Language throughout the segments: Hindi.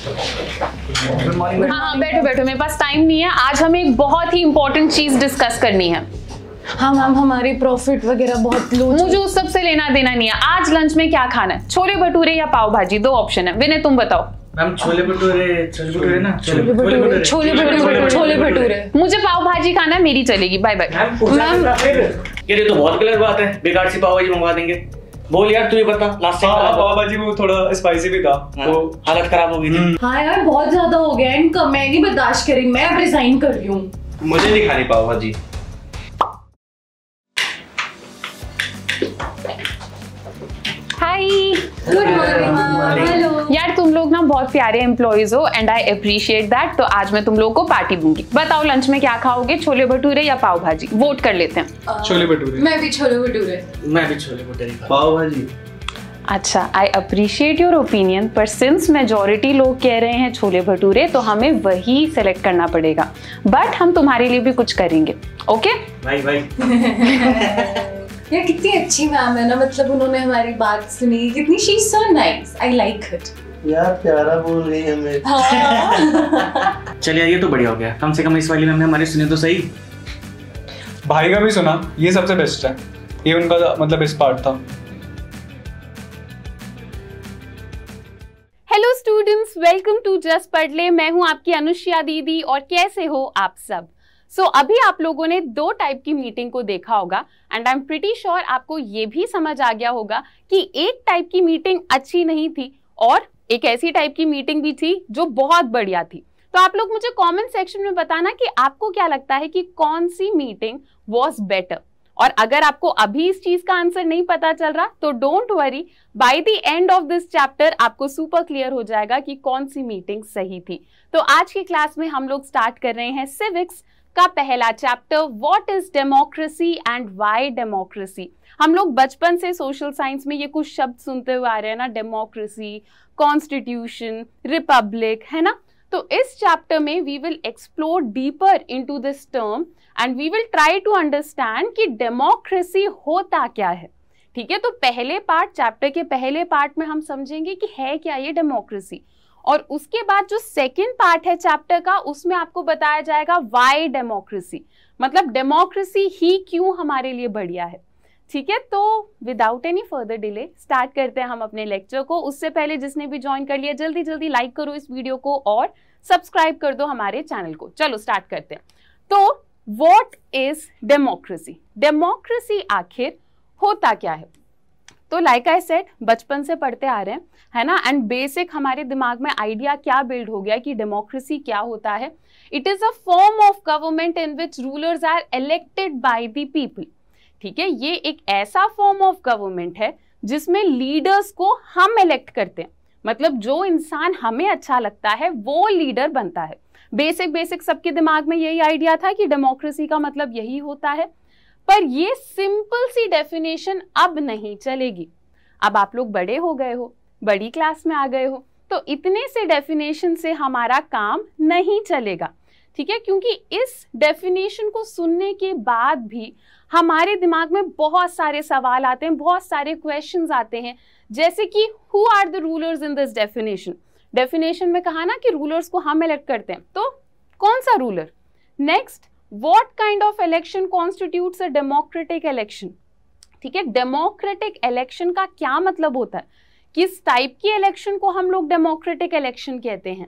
हाँ हाँ बैठो बैठो मेरे पास टाइम नहीं है आज हमें एक बहुत ही इम्पोर्टेंट चीज डिस्कस करनी है हाँ मैम हमारी प्रॉफिट वगैरह बहुत लो मुझे उस सब से लेना देना नहीं है आज लंच में क्या खाना है छोले भटूरे या पाव भाजी दो ऑप्शन है विनय तुम बताओ मैम छोले भटूरे छोले भटूरे ना छोले भटूरे छोले भटूरे छोले भटूरे मुझे पाव भाजी खाना मेरी चलेगी बाय बाय मैम ये तो बहुत गलत बात है बेकार सी पाव भाजी मंगवा देंगे बोल यार तू तुझे बता लास्ट टाइम पाव भाजी में थोड़ा स्पाइसी भी था तो हालत खराब हो गई थी हम्म। हाँ यार बहुत ज्यादा हो गया इनका मैं नहीं बर्दाश्त करी मैं अब रिजाइन कर रही हूँ मुझे नहीं खानी पाव भाजी हाय गुड मॉर्निंग हेलो तुम लोग ना बहुत प्यारे एम्प्लॉयज हो एंड आई अप्रिशिएट दैट तो आज मैं तुम लोगों को पार्टी दूंगी बताओ लंच में क्या खाओगे छोले भटूरे या पाव भाजी वोट कर लेते हैं छोले भटूरे मैं भी छोले भटूरे मैं भी छोले भटूरे पाव भाजी अच्छा आई अप्रिशिएट योर ओपिनियन पर सिंस मेजोरिटी लोग कह रहे हैं छोले भटूरे तो हमें वही सेलेक्ट करना पड़ेगा बट हम तुम्हारे लिए भी कुछ करेंगे ओके भाई भाई यार कितनी अच्छी मैम है ना मतलब उन्होंने हमारी बात सुनी कितनी she so nice I like it यार प्यारा बोल रही है मेरे हाँ। चलिए ये तो बढ़िया हो गया कम से कम इस वाली में हमने हमारे सुने तो सही भाई का भी सुना ये सबसे बेस्ट है ये उनका तो मतलब इस पार्ट था hello students welcome to just पढ़ ले मैं हूं आपकी अनुष्या दीदी और कैसे हो आप सब सो so, अभी आप लोगों ने दो टाइप की मीटिंग को देखा होगा and I am pretty sure आपको ये भी समझ आ गया होगा कि एक टाइप की मीटिंग अच्छी नहीं थी और एक ऐसी टाइप की मीटिंग भी थी जो बहुत बढ़िया थी तो आप लोग मुझे कमेंट सेक्शन में बताना कि आपको क्या लगता है कि कौन सी मीटिंग वॉज बेटर और अगर आपको अभी इस चीज का आंसर नहीं पता चल रहा तो don't worry by the end of this chapter आपको सुपर क्लियर हो जाएगा कि कौन सी मीटिंग सही थी तो आज की क्लास में हम लोग स्टार्ट कर रहे हैं सिविक्स का पहला chapter what is democracy and why democracy हम लोग बचपन से सोशल साइंस में ये कुछ शब्द सुनते हुए आ रहे हैं ना डेमोक्रेसी कॉन्स्टिट्यूशन रिपब्लिक है ना तो इस चैप्टर में we will explore deeper into this term and we will try to understand कि डेमोक्रेसी होता क्या है ठीक है तो पहले पार्ट चैप्टर के पहले पार्ट में हम समझेंगे कि है क्या ये डेमोक्रेसी और उसके बाद जो सेकेंड पार्ट है चैप्टर का उसमें आपको बताया जाएगा वाई डेमोक्रेसी मतलब डेमोक्रेसी ही क्यों हमारे लिए बढ़िया है ठीक है तो without any further delay start करते हैं हम अपने लेक्चर को उससे पहले जिसने भी ज्वाइन कर लिया जल्दी जल्दी लाइक करो इस वीडियो को और सब्सक्राइब कर दो हमारे चैनल को चलो स्टार्ट करते हैं तो वॉट इज डेमोक्रेसी डेमोक्रेसी आखिर होता क्या है तो लाइक आई सेट बचपन से पढ़ते आ रहे हैं है ना एंड बेसिक हमारे दिमाग में आइडिया क्या बिल्ड हो गया कि डेमोक्रेसी क्या होता है it is a form of government in which rulers are elected by the people ठीक है ये एक ऐसा फॉर्म ऑफ गवर्नमेंट है जिसमें लीडर्स को हम इलेक्ट करते हैं मतलब जो इंसान हमें अच्छा लगता है वो लीडर बनता है बेसिक बेसिक सबके दिमाग में यही आइडिया था कि डेमोक्रेसी का मतलब यही होता है पर ये सिंपल सी डेफिनेशन अब नहीं चलेगी अब आप लोग बड़े हो गए हो बड़ी क्लास में आ गए हो तो इतने से डेफिनेशन से हमारा काम नहीं चलेगा ठीक है क्योंकि इस डेफिनेशन को सुनने के बाद भी हमारे दिमाग में बहुत सारे सवाल आते हैं बहुत सारे क्वेश्चन आते हैं जैसे कि who are the rulers in this definition definition में कहा ना कि रूलर्स को हम इलेक्ट करते हैं तो कौन सा ruler next what kind of election constitute a democratic election ठीक है डेमोक्रेटिक इलेक्शन का क्या मतलब होता है किस टाइप की इलेक्शन को हम लोग डेमोक्रेटिक इलेक्शन कहते हैं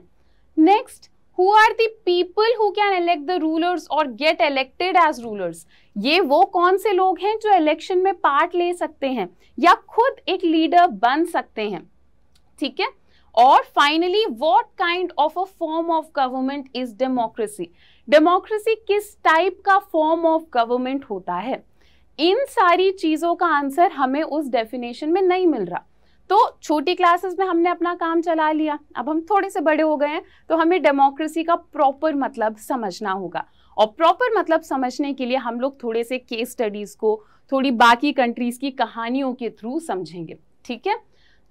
next who are the people who can elect the rulers और गेट इलेक्टेड एज रूलर्स ये वो कौन से लोग हैं जो इलेक्शन में पार्ट ले सकते हैं या खुद एक लीडर बन सकते हैं ठीक है और finally what kind of a form of government is democracy democracy किस टाइप का फॉर्म ऑफ गवर्नमेंट होता है इन सारी चीज़ों का आंसर हमें उस डेफिनेशन में नहीं मिल रहा तो छोटी क्लासेस में हमने अपना काम चला लिया अब हम थोड़े से बड़े हो गए हैं तो हमें डेमोक्रेसी का प्रॉपर मतलब समझना होगा और प्रॉपर मतलब समझने के लिए हम लोग थोड़े से केस स्टडीज़ को थोड़ी बाकी कंट्रीज़ की कहानियों के थ्रू समझेंगे ठीक है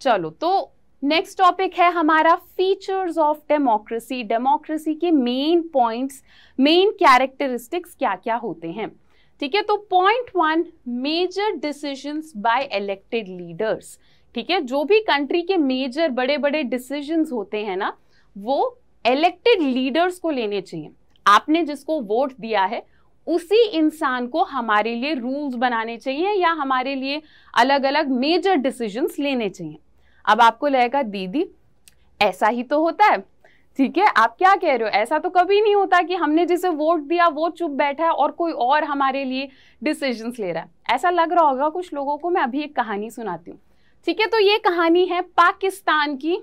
चलो तो नेक्स्ट टॉपिक है हमारा फीचर्स ऑफ डेमोक्रेसी डेमोक्रेसी के मेन पॉइंट्स मेन कैरेक्टरिस्टिक्स क्या क्या होते हैं ठीक है तो point one major decisions by elected leaders ठीक है जो भी कंट्री के मेजर बड़े बड़े डिसीजंस होते हैं ना वो इलेक्टेड लीडर्स को लेने चाहिए आपने जिसको वोट दिया है उसी इंसान को हमारे लिए रूल्स बनाने चाहिए या हमारे लिए अलग अलग मेजर डिसीजंस लेने चाहिए अब आपको लगेगा दीदी ऐसा ही तो होता है ठीक है आप क्या कह रहे हो ऐसा तो कभी नहीं होता कि हमने जिसे वोट दिया वो चुप बैठा है और कोई और हमारे लिए डिसीजंस ले रहा है ऐसा लग रहा होगा कुछ लोगों को मैं अभी एक कहानी सुनाती हूँ ठीक है तो ये कहानी है पाकिस्तान की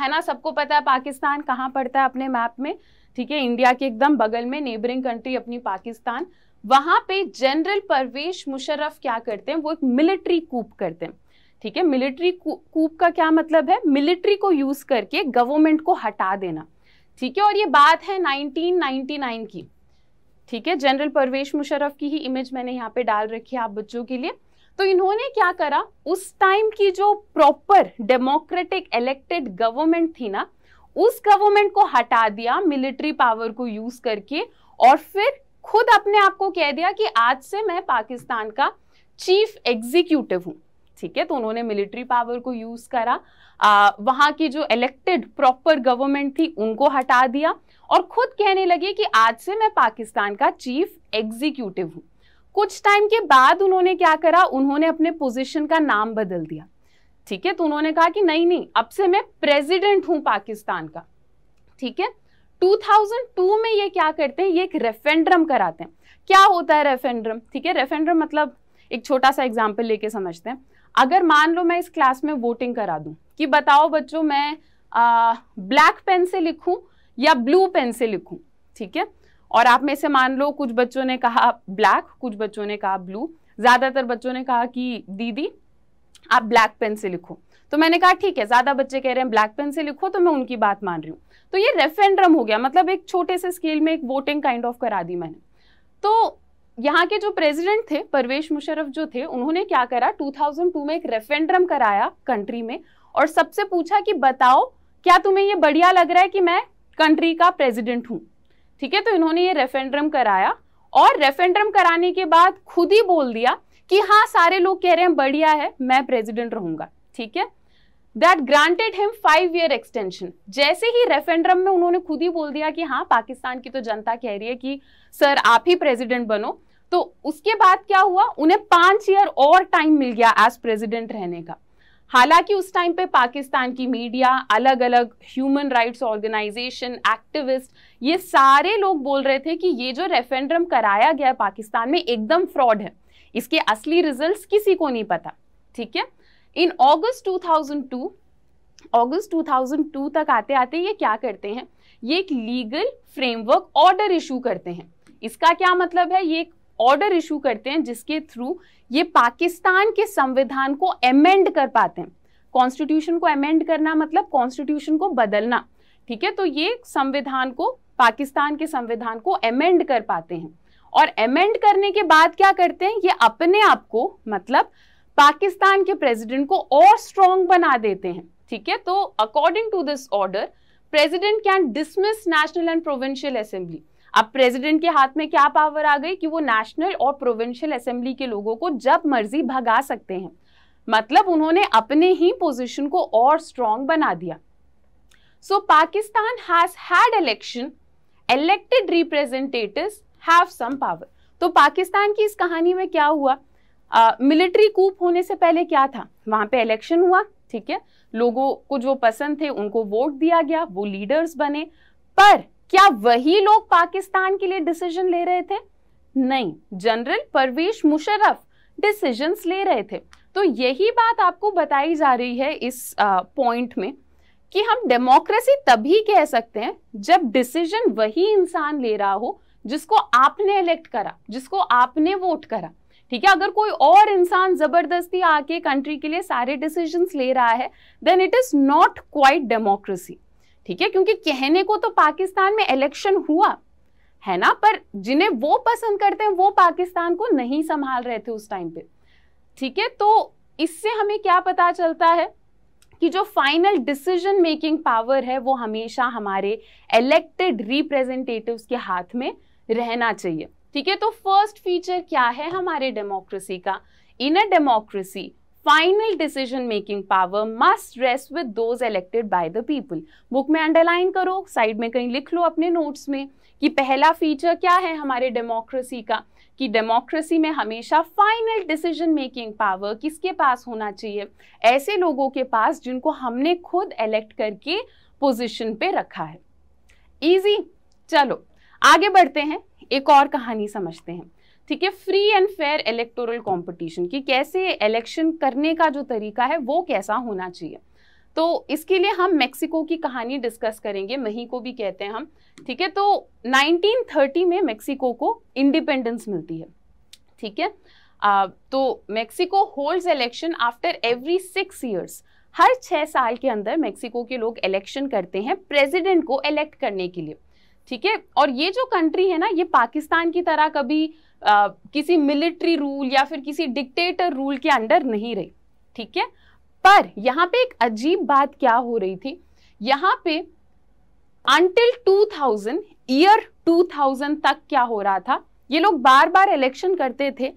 है ना सबको पता है पाकिस्तान कहाँ पड़ता है अपने मैप में ठीक है इंडिया के एकदम बगल में नेबरिंग कंट्री अपनी पाकिस्तान वहां पे जनरल परवेश मुशर्रफ क्या करते हैं वो एक मिलिट्री कूप करते हैं ठीक है मिलिट्री कूप का क्या मतलब है मिलिट्री को यूज करके गवर्नमेंट को हटा देना ठीक है और ये बात है 1999 की ठीक है जनरल परवेश मुशर्रफ की ही इमेज मैंने यहाँ पे डाल रखी है आप बच्चों के लिए तो इन्होंने क्या करा उस टाइम की जो प्रॉपर डेमोक्रेटिक इलेक्टेड गवर्नमेंट थी ना उस गवर्नमेंट को हटा दिया मिलिट्री पावर को यूज करके और फिर खुद अपने आप को कह दिया कि आज से मैं पाकिस्तान का चीफ एग्जीक्यूटिव हूं ठीक है तो उन्होंने मिलिट्री पावर को यूज करा आ, वहां की जो इलेक्टेड प्रॉपर गवर्नमेंट थी उनको हटा दिया और खुद कहने लगे कि आज से मैं पाकिस्तान का चीफ एग्जीक्यूटिव हूँ कुछ टाइम के बाद उन्होंने क्या करा उन्होंने अपने पोजीशन का नाम बदल दिया ठीक है तो उन्होंने कहा कि नहीं नहीं अब से मैं प्रेसिडेंट हूं पाकिस्तान का ठीक है 2002 में ये क्या करते हैं ये एक रेफेंड्रम कराते हैं क्या होता है रेफेंड्रम ठीक है रेफेंड्रम मतलब एक छोटा सा एग्जाम्पल लेके समझते हैं अगर मान लो मैं इस क्लास में वोटिंग करा दूं कि बताओ बच्चों मैं आ, ब्लैक पेन से लिखूं या ब्लू पेन से लिखूं ठीक है और आप में से मान लो कुछ बच्चों ने कहा ब्लैक कुछ बच्चों ने कहा ब्लू ज़्यादातर बच्चों ने कहा कि दीदी आप ब्लैक पेन से लिखो तो मैंने कहा ठीक है ज़्यादा बच्चे कह रहे हैं ब्लैक पेन से लिखो तो मैं उनकी बात मान रही हूँ तो ये रेफेंड्रम हो गया मतलब एक छोटे से स्केल में एक वोटिंग काइंड ऑफ करा दी मैंने तो यहाँ के जो प्रेसिडेंट थे परवेश मुशरफ जो थे उन्होंने क्या करा 2002 में एक रेफरेंडम कराया कंट्री में और सबसे पूछा कि बताओ क्या तुम्हें ये बढ़िया लग रहा है कि मैं कंट्री का प्रेसिडेंट हूँ ठीक है तो इन्होंने ये रेफरेंडम कराया और रेफरेंडम कराने के बाद खुद ही बोल दिया कि हाँ सारे लोग कह रहे हैं बढ़िया है मैं प्रेजिडेंट रहूंगा ठीक है that granted him five year extension जैसे ही रेफेंड्रम में उन्होंने खुद ही बोल दिया कि हाँ पाकिस्तान की तो जनता कह रही है कि सर आप ही प्रेसिडेंट बनो तो उसके बाद क्या हुआ उन्हें पांच ईयर और टाइम मिल गया एज प्रेसिडेंट रहने का हालांकि उस टाइम पे पाकिस्तान की मीडिया अलग अलग ह्यूमन राइट्स ऑर्गेनाइजेशन एक्टिविस्ट ये सारे लोग बोल रहे थे कि ये जो रेफेंडम कराया गया पाकिस्तान में एकदम फ्रॉड है इसके असली रिजल्ट्स किसी को नहीं पता ठीक है इन ऑगस्ट 2002 अगस्त 2002 तक आते आते ये क्या करते हैं ये एक लीगल फ्रेमवर्क ऑर्डर इशू करते हैं इसका क्या मतलब है ये एक ऑर्डर इशू करते हैं जिसके थ्रू ये पाकिस्तान के संविधान को एमेंड कर पाते हैं कॉन्स्टिट्यूशन को एमेंड करना मतलब कॉन्स्टिट्यूशन को बदलना ठीक है तो ये संविधान को पाकिस्तान के संविधान को एमेंड कर पाते हैं और एमेंड करने के बाद क्या करते हैं ये अपने आप को मतलब पाकिस्तान के प्रेसिडेंट को और स्ट्रॉन्ग बना देते हैं ठीक है तो according to this order president can dismiss national and provincial assembly अब प्रेसिडेंट के हाथ में क्या पावर आ गई कि वो नेशनल और प्रोविंशियल असेंबली के लोगों को जब मर्जी भगा सकते हैं मतलब उन्होंने अपने ही पोजीशन को और स्ट्रॉन्ग बना दिया so Pakistan has had election elected representative have some power तो पाकिस्तान की इस कहानी में क्या हुआ मिलिट्री कूप होने से पहले क्या था वहां पे इलेक्शन हुआ ठीक है लोगों को जो पसंद थे उनको वोट दिया गया वो लीडर्स बने पर क्या वही लोग पाकिस्तान के लिए डिसीजन ले रहे थे नहीं जनरल परवेश मुशर्रफ डिसीजंस ले रहे थे तो यही बात आपको बताई जा रही है इस पॉइंट में कि हम डेमोक्रेसी तभी कह सकते हैं जब डिसीजन वही इंसान ले रहा हो जिसको आपने इलेक्ट करा जिसको आपने वोट करा ठीक है अगर कोई और इंसान जबरदस्ती आके कंट्री के लिए सारे डिसीजंस ले रहा है then it is not quite democracy ठीक है क्योंकि कहने को तो पाकिस्तान में इलेक्शन हुआ है ना पर जिन्हें वो पसंद करते हैं वो पाकिस्तान को नहीं संभाल रहे थे उस टाइम पे ठीक है तो इससे हमें क्या पता चलता है कि जो फाइनल डिसीजन मेकिंग पावर है वो हमेशा हमारे इलेक्टेड रिप्रेजेंटेटिव्स के हाथ में रहना चाहिए ठीक है तो फर्स्ट फीचर क्या है हमारे डेमोक्रेसी का in a democracy final decision making power must rest with those elected by the people book में अंडरलाइन करो साइड में कहीं लिख लो अपने नोट्स में कि पहला फीचर क्या है हमारे डेमोक्रेसी का कि डेमोक्रेसी में हमेशा फाइनल डिसीजन मेकिंग पावर किसके पास होना चाहिए ऐसे लोगों के पास जिनको हमने खुद इलेक्ट करके पोजीशन पे रखा है इजी चलो आगे बढ़ते हैं एक और कहानी समझते हैं ठीक है free and fair electoral competition कि कैसे इलेक्शन करने का जो तरीका है वो कैसा होना चाहिए तो इसके लिए हम मेक्सिको की कहानी डिस्कस करेंगे मही को भी कहते हैं हम ठीक है तो 1930 में मेक्सिको को इंडिपेंडेंस मिलती है ठीक है तो Mexico holds election after every six years हर छः साल के अंदर मेक्सिको के लोग इलेक्शन करते हैं प्रेसिडेंट को इलेक्ट करने के लिए ठीक है और ये जो कंट्री है ना ये पाकिस्तान की तरह कभी आ, किसी मिलिट्री रूल या फिर किसी डिक्टेटर रूल के अंडर नहीं रही ठीक है पर यहाँ पे एक अजीब बात क्या हो रही थी यहाँ पे अंटिल 2000 ईयर 2000 तक क्या हो रहा था ये लोग बार बार इलेक्शन करते थे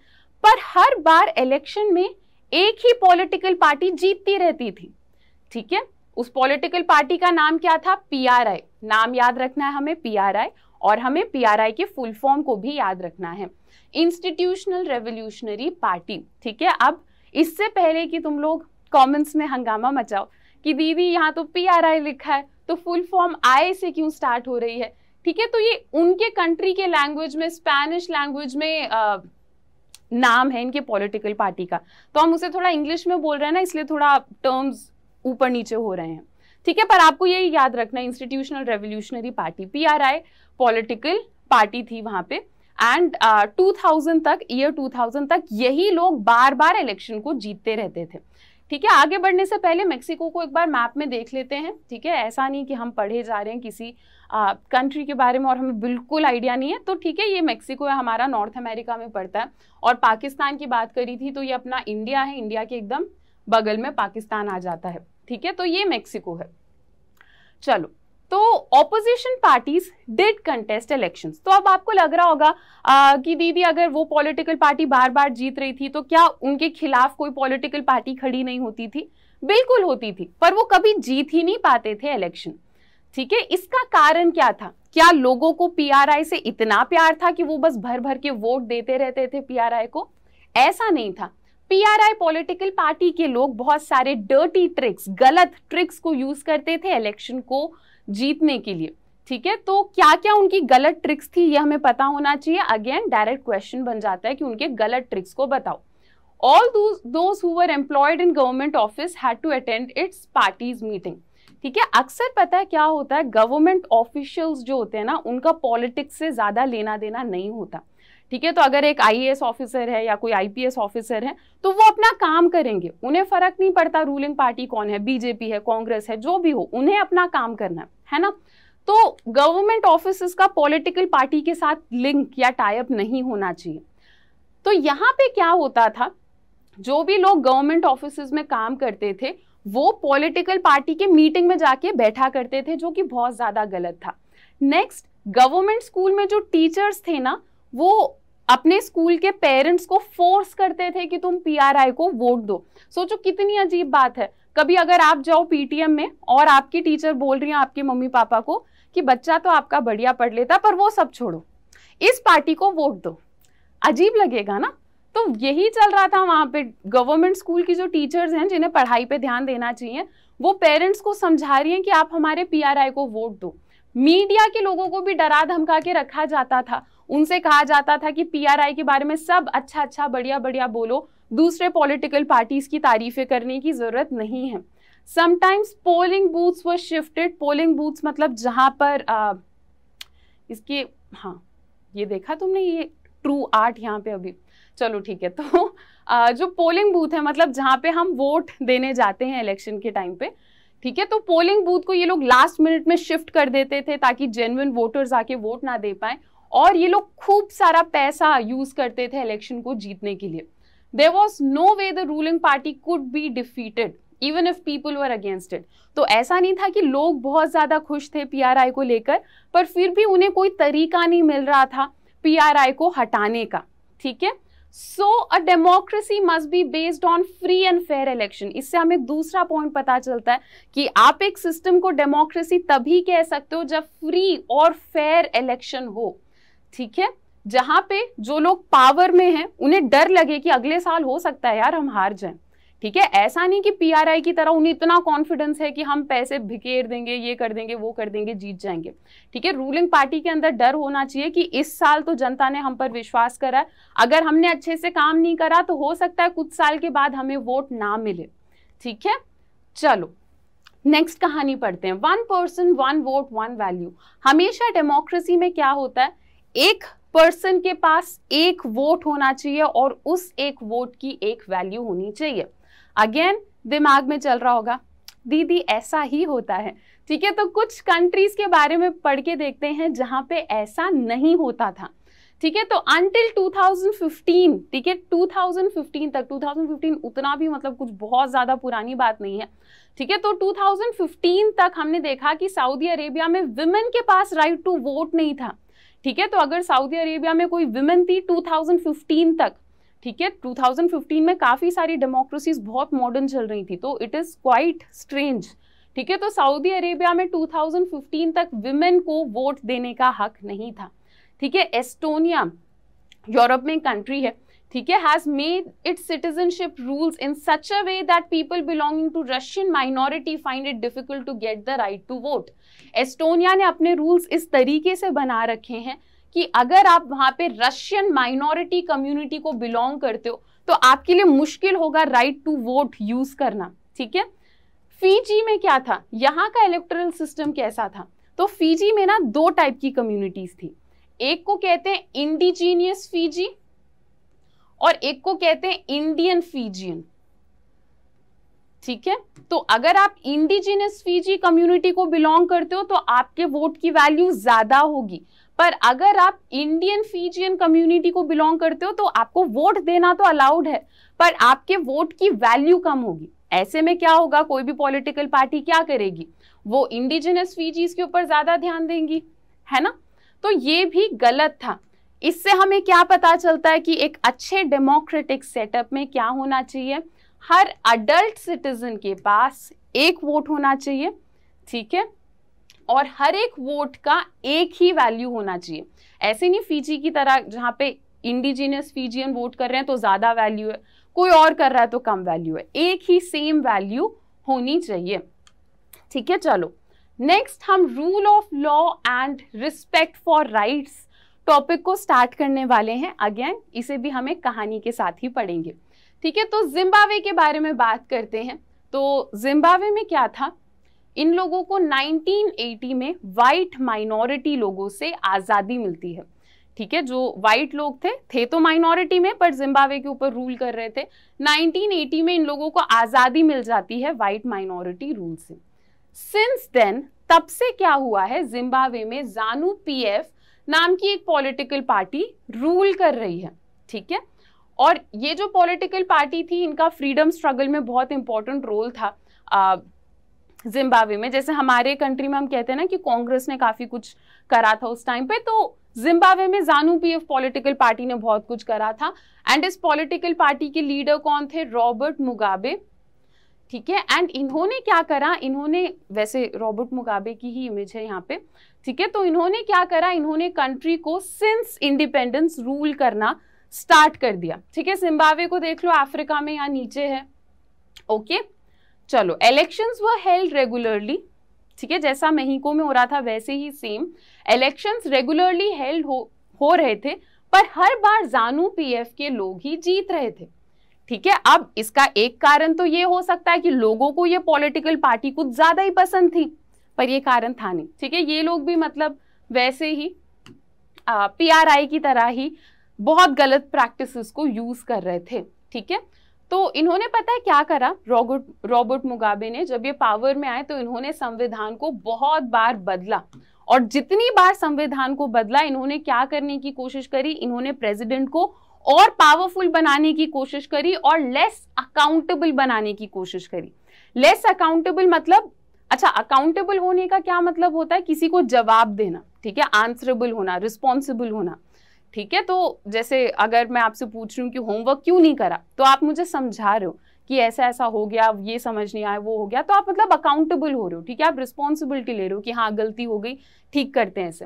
पर हर बार इलेक्शन में एक ही पॉलिटिकल पार्टी जीतती रहती थी ठीक है उस पॉलिटिकल पार्टी का नाम क्या था पीआरआई नाम याद रखना है हमें पीआरआई और हमें पीआरआई के फुल फॉर्म को भी याद रखना है इंस्टीट्यूशनल रेवोल्यूशनरी पार्टी ठीक है अब इससे पहले कि तुम लोग कमेंट्स में हंगामा मचाओ कि दीदी यहाँ तो पीआरआई लिखा है तो फुल फॉर्म आई से क्यों स्टार्ट हो रही है ठीक है तो ये उनके कंट्री के लैंग्वेज में स्पेनिश लैंग्वेज में आ, नाम है इनके पॉलिटिकल पार्टी का तो हम उसे थोड़ा इंग्लिश में बोल रहे हैं ना इसलिए थोड़ा टर्म्स ऊपर नीचे हो रहे हैं ठीक है पर आपको ये याद रखना institutional revolutionary party P R I political party थी वहां पे एंड टू थाउजेंड तक ईयर टू थाउजेंड तक यही लोग बार बार इलेक्शन को जीतते रहते थे ठीक है आगे बढ़ने से पहले मेक्सिको को एक बार मैप में देख लेते हैं ठीक है ऐसा नहीं कि हम पढ़े जा रहे हैं किसी कंट्री के बारे में और हमें बिल्कुल आइडिया नहीं है तो ठीक है ये मेक्सिको है हमारा नॉर्थ अमेरिका में पड़ता है और पाकिस्तान की बात करी थी तो ये अपना इंडिया है इंडिया के एकदम बगल में पाकिस्तान आ जाता है ठीक है तो ये मेक्सिको है चलो तो opposition parties did contest elections तो अब आपको लग रहा होगा कि दीदी अगर वो पॉलिटिकल पार्टी बार बार जीत रही थी तो क्या उनके खिलाफ कोई पॉलिटिकल पार्टी खड़ी नहीं होती थी बिल्कुल होती थी पर वो कभी जीत ही नहीं पाते थे इलेक्शन ठीक है इसका कारण क्या था क्या लोगों को पी से इतना प्यार था कि वो बस भर भर के वोट देते रहते थे पी को ऐसा नहीं था पीआरआई पॉलिटिकल पार्टी के लोग बहुत सारे डर्टी ट्रिक्स गलत ट्रिक्स को यूज करते थे इलेक्शन को जीतने के लिए ठीक है तो क्या क्या उनकी गलत ट्रिक्स थी यह हमें पता होना चाहिए अगेन डायरेक्ट क्वेश्चन बन जाता है कि उनके गलत ट्रिक्स को बताओ all those were employed in government office had to attend its parties meeting ठीक है अक्सर पता है क्या होता है गवर्नमेंट ऑफिशियल्स जो होते हैं ना उनका पॉलिटिक्स से ज़्यादा लेना देना नहीं होता ठीक है तो अगर एक आईएएस ऑफिसर है या कोई आईपीएस ऑफिसर है तो वो अपना काम करेंगे उन्हें फर्क नहीं पड़ता रूलिंग पार्टी कौन है बीजेपी है कांग्रेस है जो भी हो उन्हें अपना काम करना है है ना तो गवर्नमेंट ऑफिस का पॉलिटिकल पार्टी के साथ लिंक या टाइप नहीं होना चाहिए तो यहाँ पे क्या होता था जो भी लोग गवर्नमेंट ऑफिस में काम करते थे वो पॉलिटिकल पार्टी के मीटिंग में जाके बैठा करते थे जो कि बहुत ज़्यादा गलत था नेक्स्ट गवर्नमेंट स्कूल में जो टीचर्स थे ना वो अपने स्कूल के पेरेंट्स को फोर्स करते थे कि तुम पीआरआई को वोट दो सोचो कितनी अजीब बात है कभी अगर आप जाओ पीटीएम में और आपकी टीचर बोल रही है आपके मम्मी पापा को कि बच्चा तो आपका बढ़िया पढ़ लेता पर वो सब छोड़ो इस पार्टी को वोट दो अजीब लगेगा ना तो यही चल रहा था वहां पे गवर्नमेंट स्कूल की जो टीचर्स हैं जिन्हें पढ़ाई पे ध्यान देना चाहिए वो पेरेंट्स को समझा रही हैं कि आप हमारे पीआरआई को वोट दो मीडिया के लोगों को भी डरा धमका के रखा जाता था उनसे कहा जाता था कि पीआरआई के बारे में सब अच्छा अच्छा बढ़िया बढ़िया बोलो दूसरे पॉलिटिकल पार्टीज की तारीफें करने की जरूरत नहीं है sometimes polling booths were shifted polling booths मतलब जहां पर आ, इसके हाँ ये देखा तुमने ये ट्रू आर्ट यहाँ पे अभी चलो ठीक है तो आ, जो पोलिंग बूथ है मतलब जहां पे हम वोट देने जाते हैं इलेक्शन के टाइम पे ठीक है तो पोलिंग बूथ को ये लोग लास्ट मिनट में शिफ्ट कर देते थे ताकि जेन्यन वोटर्स आके वोट ना दे पाए और ये लोग खूब सारा पैसा यूज करते थे इलेक्शन को जीतने के लिए there was no way the ruling party could be defeated even if people were against it तो ऐसा नहीं था कि लोग बहुत ज़्यादा खुश थे पी आर आई को लेकर पर फिर भी उन्हें कोई तरीका नहीं मिल रहा था पी आर आई को हटाने का ठीक है so a democracy must be based on free and fair election इससे हमें दूसरा पॉइंट पता चलता है कि आप एक सिस्टम को डेमोक्रेसी तभी कह सकते हो जब फ्री और फेयर इलेक्शन हो ठीक है जहां पे जो लोग पावर में हैं उन्हें डर लगे कि अगले साल हो सकता है यार हम हार जाएं ठीक है ऐसा नहीं कि पीआरआई की तरह उन्हें इतना कॉन्फिडेंस है कि हम पैसे भिकेर देंगे ये कर देंगे वो कर देंगे जीत जाएंगे ठीक है रूलिंग पार्टी के अंदर डर होना चाहिए कि इस साल तो जनता ने हम पर विश्वास करा है अगर हमने अच्छे से काम नहीं करा तो हो सकता है कुछ साल के बाद हमें वोट ना मिले ठीक है चलो नेक्स्ट कहानी पढ़ते हैं one person one vote one value हमेशा डेमोक्रेसी में क्या होता है एक पर्सन के पास एक वोट होना चाहिए और उस एक वोट की एक वैल्यू होनी चाहिए अगेन दिमाग में चल रहा होगा दीदी ऐसा ही होता है ठीक है तो कुछ कंट्रीज के बारे में पढ़ के देखते हैं जहां पे ऐसा नहीं होता था ठीक है तो अनटिल 2015 ठीक है 2015 तक 2015 उतना भी मतलब कुछ बहुत ज़्यादा पुरानी बात नहीं है ठीक है तो 2015 तक हमने देखा कि सऊदी अरेबिया में विमेन के पास राइट टू वोट नहीं था ठीक है तो अगर सऊदी अरेबिया में कोई विमेन थी 2015 तक ठीक है 2015 में काफ़ी सारी डेमोक्रेसीज बहुत मॉडर्न चल रही थी तो इट इज़ क्वाइट स्ट्रेंज ठीक है तो सऊदी अरेबिया में 2015 तक विमेन को वोट देने का हक नहीं था ठीक है एस्टोनिया यूरोप में कंट्री है ठीक है has made it citizenship rules in such a way that people belonging to Russian minority find it difficult to get the right to vote Estonia ने अपने रूल्स इस तरीके से बना रखे हैं कि अगर आप वहां पे रशियन माइनॉरिटी कम्युनिटी को बिलोंग करते हो तो आपके लिए मुश्किल होगा राइट टू वोट यूज करना ठीक है फीजी में क्या था यहाँ का इलेक्ट्रल सिस्टम कैसा था तो फीजी में ना दो टाइप की कम्युनिटीज थी एक को कहते हैं इंडिजीनियस फीजी और एक को कहते हैं इंडियन फीजियन ठीक है तो अगर आप इंडिजिनियस फीजी कम्युनिटी को बिलोंग करते हो तो आपके वोट की वैल्यू ज्यादा होगी पर अगर आप इंडियन फीजियन कम्युनिटी को बिलोंग करते हो तो आपको वोट देना तो अलाउड है पर आपके वोट की वैल्यू कम होगी ऐसे में क्या होगा कोई भी पॉलिटिकल पार्टी क्या करेगी वो इंडिजिनियस फीजीज के ऊपर ज्यादा ध्यान देंगी है ना तो ये भी गलत था इससे हमें क्या पता चलता है कि एक अच्छे डेमोक्रेटिक सेटअप में क्या होना चाहिए हर अडल्ट सिटीजन के पास एक वोट होना चाहिए ठीक है और हर एक वोट का एक ही वैल्यू होना चाहिए ऐसे नहीं फीजी की तरह जहां पे इंडिजीनियस फीजियन वोट कर रहे हैं तो ज़्यादा वैल्यू है कोई और कर रहा है तो कम वैल्यू है एक ही सेम वैल्यू होनी चाहिए ठीक है चलो नेक्स्ट हम rule of law and respect for rights topic को स्टार्ट करने वाले हैं अगेन इसे भी हम एक कहानी के साथ ही पढ़ेंगे ठीक है तो जिम्बावे के बारे में बात करते हैं तो जिम्बावे में क्या था इन लोगों को 1980 में वाइट माइनॉरिटी लोगों से आज़ादी मिलती है ठीक है जो वाइट लोग थे थे तो माइनॉरिटी में पर जिम्बावे के ऊपर रूल कर रहे थे 1980 में इन लोगों को आज़ादी मिल जाती है वाइट माइनॉरिटी रूल से सिंस देन तब से क्या हुआ है जिम्बावे में जानू पीएफ नाम की एक पॉलिटिकल पार्टी रूल कर रही है ठीक है और ये जो पॉलिटिकल पार्टी थी इनका फ्रीडम स्ट्रगल में बहुत इंपॉर्टेंट रोल था जिम्बाब्वे में जैसे हमारे कंट्री में हम कहते हैं ना कि कांग्रेस ने काफ़ी कुछ करा था उस टाइम पे तो जिम्बाब्वे में जानू पीएफ पॉलिटिकल पार्टी ने बहुत कुछ करा था एंड इस पॉलिटिकल पार्टी के लीडर कौन थे रॉबर्ट मुगाबे ठीक है एंड इन्होंने क्या करा इन्होंने वैसे रॉबर्ट मुगाबे की ही इमेज है यहाँ पे ठीक है तो इन्होंने क्या करा इन्होंने कंट्री को सिंस इंडिपेंडेंस रूल करना स्टार्ट कर दिया ठीक है सिम्बावे को देख लो अफ्रीका में यहाँ नीचे है ओके चलो इलेक्शंस वर हेल्ड रेगुलरली ठीक है जैसा मेहिको में हो रहा था वैसे ही सेम इलेक्शंस रेगुलरली हेल्ड हो हो रहे थे पर हर बार जानू पीएफ के लोग ही जीत रहे थे ठीक है अब इसका एक कारण तो ये हो सकता है कि लोगों को ये पॉलिटिकल पार्टी कुछ ज्यादा ही पसंद थी पर ये कारण था नहीं ठीक है ये लोग भी मतलब वैसे ही पीआरआई की तरह ही बहुत गलत प्रैक्टिसेस को यूज़ कर रहे थे ठीक है तो इन्होंने पता है क्या करा रॉबर्ट रॉबर्ट मुगाबे ने जब ये पावर में आए तो इन्होंने संविधान को बहुत बार बदला और जितनी बार संविधान को बदला इन्होंने क्या करने की कोशिश करी इन्होंने प्रेसिडेंट को और पावरफुल बनाने की कोशिश करी और लेस अकाउंटेबल बनाने की कोशिश करी लेस अकाउंटेबल मतलब अच्छा अकाउंटेबल होने का क्या मतलब होता है किसी को जवाब देना ठीक है आंसरेबल होना रिस्पॉन्सिबल होना ठीक है तो जैसे अगर मैं आपसे पूछ रही हूँ कि होमवर्क क्यों नहीं करा तो आप मुझे समझा रहे हो कि ऐसा ऐसा हो गया ये समझ नहीं आया वो हो गया तो आप मतलब अकाउंटेबल हो रहे हो ठीक है आप रिस्पॉन्सिबिलिटी ले रहे हो कि हाँ गलती हो गई ठीक करते हैं ऐसे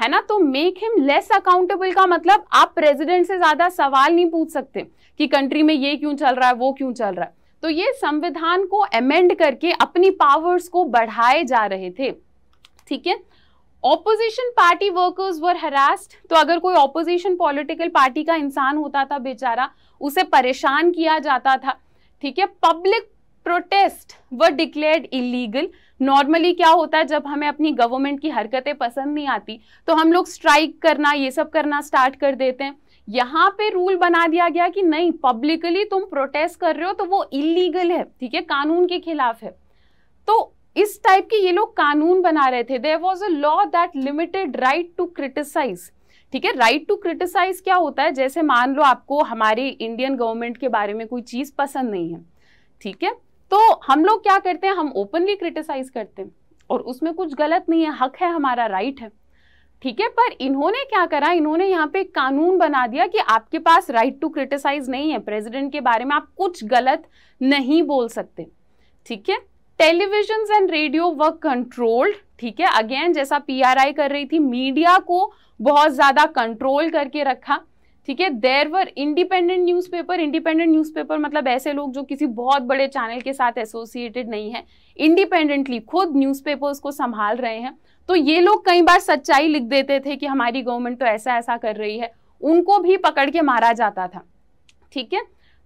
है ना तो मेक हिम लेस अकाउंटेबल का मतलब आप प्रेजिडेंट से ज्यादा सवाल नहीं पूछ सकते कि कंट्री में ये क्यों चल रहा है वो क्यों चल रहा है तो ये संविधान को अमेंड करके अपनी पावर्स को बढ़ाए जा रहे थे ठीक है opposition party workers were harassed तो अगर कोई ऑपोजिशन पॉलिटिकल पार्टी का इंसान होता था बेचारा उसे परेशान किया जाता था ठीक है public protest were declared illegal normally क्या होता है जब हमें अपनी गवर्नमेंट की हरकतें पसंद नहीं आती तो हम लोग स्ट्राइक करना ये सब करना स्टार्ट कर देते हैं यहाँ पे रूल बना दिया गया कि नहीं पब्लिकली तुम प्रोटेस्ट कर रहे हो तो वो इलीगल है ठीक है कानून के खिलाफ है तो इस टाइप के ये लोग कानून बना रहे थे there was a law that limited right to criticise ठीक है राइट टू क्रिटिसाइज क्या होता है जैसे मान लो आपको हमारे इंडियन गवर्नमेंट के बारे में कोई चीज़ पसंद नहीं है ठीक है तो हम लोग क्या करते हैं हम ओपनली क्रिटिसाइज करते हैं और उसमें कुछ गलत नहीं है हक है हमारा राइट है ठीक है पर इन्होंने क्या करा इन्होंने यहाँ पे कानून बना दिया कि आपके पास राइट टू क्रिटिसाइज नहीं है प्रेसिडेंट के बारे में आप कुछ गलत नहीं बोल सकते ठीक है television and radio were controlled ठीक है अगेन जैसा पीआरआई कर रही थी मीडिया को बहुत ज्यादा कंट्रोल करके रखा ठीक है there were independent news independent news मतलब ऐसे लोग जो किसी बहुत बड़े चैनल के साथ एसोसिएटेड नहीं है इंडिपेंडेंटली खुद न्यूज को संभाल रहे हैं तो ये लोग कई बार सच्चाई लिख देते थे कि हमारी गवर्नमेंट तो ऐसा ऐसा कर रही है उनको भी पकड़ के मारा जाता था ठीक है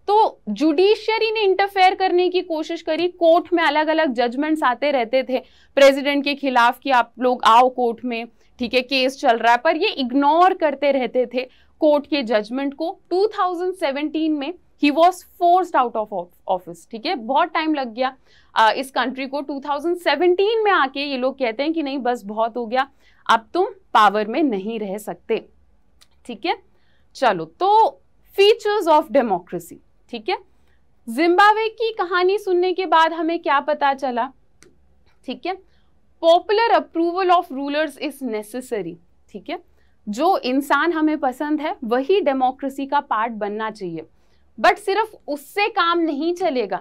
तो जुडिशियरी ने इंटरफेयर करने की कोशिश करी कोर्ट में अलग अलग जजमेंट्स आते रहते थे प्रेसिडेंट के खिलाफ कि आप लोग आओ कोर्ट में ठीक है केस चल रहा है पर ये इग्नोर करते रहते थे कोर्ट के जजमेंट को 2017 में ही was forced out of office ठीक है बहुत टाइम लग गया आ, इस कंट्री को 2017 में आके ये लोग कहते हैं कि नहीं बस बहुत हो गया अब तुम पावर में नहीं रह सकते ठीक है चलो तो फीचर्स ऑफ डेमोक्रेसी ठीक है जिम्बावे की कहानी सुनने के बाद हमें क्या पता चला ठीक है popular approval of rulers is necessary ठीक है जो इंसान हमें पसंद है वही डेमोक्रेसी का पार्ट बनना चाहिए बट सिर्फ उससे काम नहीं चलेगा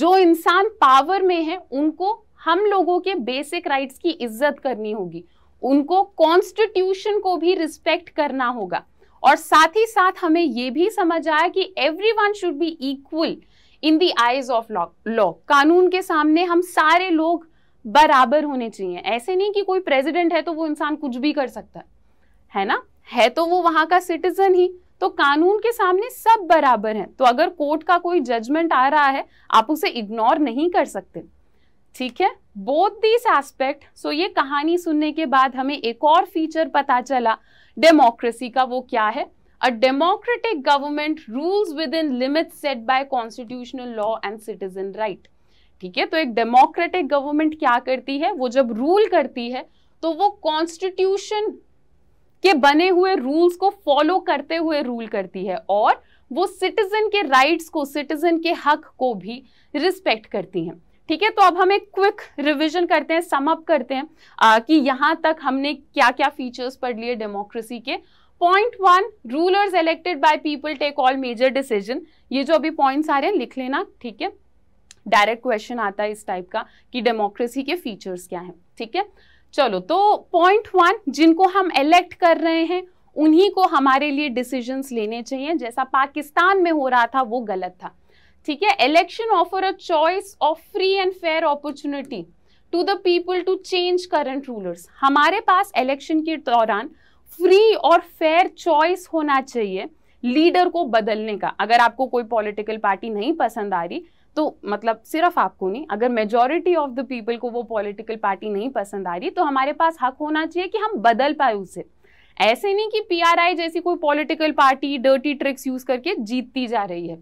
जो इंसान पावर में है उनको हम लोगों के बेसिक राइट्स की इज्जत करनी होगी उनको कॉन्स्टिट्यूशन को भी रिस्पेक्ट करना होगा और साथ ही साथ हमें ये भी समझ आया कि everyone should be equal in the eyes of law कानून के सामने हम सारे लोग बराबर होने चाहिए ऐसे नहीं कि कोई प्रेसिडेंट है तो वो इंसान कुछ भी कर सकता है ना है तो वो वहां का सिटीजन ही तो कानून के सामने सब बराबर हैं तो अगर कोर्ट का कोई जजमेंट आ रहा है आप उसे इग्नोर नहीं कर सकते ठीक है बोथ दिस एस्पेक्ट सो ये कहानी सुनने के बाद हमें एक और फीचर पता चला डेमोक्रेसी का वो क्या है a democratic government rules within limit set by constitutional law and citizen right ठीक है तो एक डेमोक्रेटिक गवर्नमेंट क्या करती है वो जब रूल करती है तो वो कॉन्स्टिट्यूशन के बने हुए रूल्स को फॉलो करते हुए रूल करती है और वो सिटीजन के राइट्स को सिटीजन के हक को भी रिस्पेक्ट करती हैं ठीक है तो अब हम एक क्विक रिवीजन करते हैं सम अप करते हैं आ, कि यहाँ तक हमने क्या क्या फीचर्स पढ़ लिए डेमोक्रेसी के point one rulers elected by people take all major decision ये जो अभी पॉइंट्स आ रहे हैं लिख लेना ठीक है डायरेक्ट क्वेश्चन आता है इस टाइप का कि डेमोक्रेसी के फीचर्स क्या है ठीक है चलो तो पॉइंट वन जिनको हम इलेक्ट कर रहे हैं उन्हीं को हमारे लिए डिसीजंस लेने चाहिए जैसा पाकिस्तान में हो रहा था वो गलत था ठीक है election offer a choice of free and fair opportunity to the people to change current rulers हमारे पास इलेक्शन के दौरान फ्री और फेयर चॉइस होना चाहिए लीडर को बदलने का अगर आपको कोई पॉलिटिकल पार्टी नहीं पसंद आ रही तो मतलब सिर्फ आपको नहीं अगर मेजोरिटी ऑफ द पीपल को वो पॉलिटिकल पार्टी नहीं पसंद आ रही तो हमारे पास हक होना चाहिए कि हम बदल पाए उसे ऐसे नहीं कि पीआरआई जैसी कोई political party dirty tricks use करके जीतती जा रही है